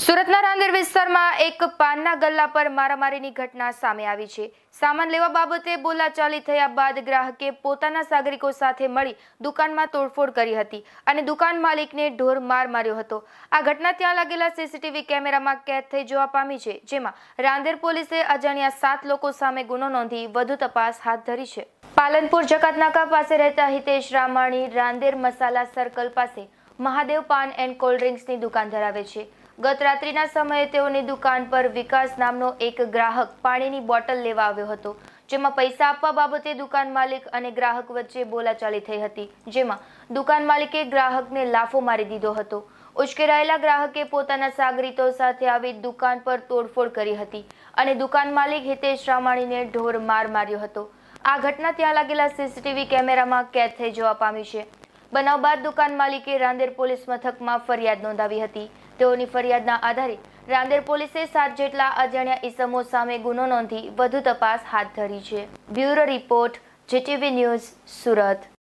સુરતના રાંદેર વિસ્તારમાં એક પાનના ગલ્લા પર મારામારીની ઘટના સામે આવી છે સામાન લેવા બાબતે બોલાચાલી થયા બાદ ગ્રાહકે પોતાના સાગરિકો સાથે મળી દુકાનમાં તોડફોડ કરી હતી અને દુકાન માલિકને ઢોર માર માર્યો હતો આ ઘટના ત્યાં લાગેલા સીસીટીવી કેમેરામાં કેદ થઈ જોવા પામી છે જેમાં રાંદેર પોલીસે અજાણ્યા સાત લોકો સામે ગુનો નોંધી વધુ તપાસ હાથ ધરી છે પાલનપુર જકાતનાકા પાસે રહેતા હિતેશ રામાણી રાંદેર મસાલા સર્કલ પાસે મહાદેવ પાન એન્ડ કોલ્ડ્રિંક્સની દુકાન ધરાવે છે ગત રાત્રિના સમયે તેઓની દુકાન પર વિકાસ નામનો એક ગ્રાહક પાણીની બોટલ લેવા આવ્યો હતો જેમાં પૈસા આપવા બાબતે દુકાન માલિક અને ગ્રાહક વચ્ચે બોલાચાલી થઈ હતી જેમાં દુકાન માલિકે ગ્રાહકને લાફો મારી દીધો હતો ઉશ્કેરાયેલા ગ્રાહકે પોતાના સાગરીતો સાથે આવી દુકાન પર તોડફોડ કરી હતી અને દુકાન માલિક હિતેશ રામાણીને ઢોર માર માર્યો હતો આ ઘટના ત્યાં લાગેલા સીસીટીવી કેમેરામાં કેદ થઈ જવા પામી છે બનાવ બાદ દુકાન માલિકે રાંદેર પોલીસ મથકમાં ફરિયાદ નોંધાવી હતી તેઓની ફરિયાદના આધારે રાંદેર પોલીસે સાત જેટલા અજાણ્યા ઇસમો સામે ગુનો નોંધી વધુ તપાસ હાથ ધરી છે bureau report GTV news Surat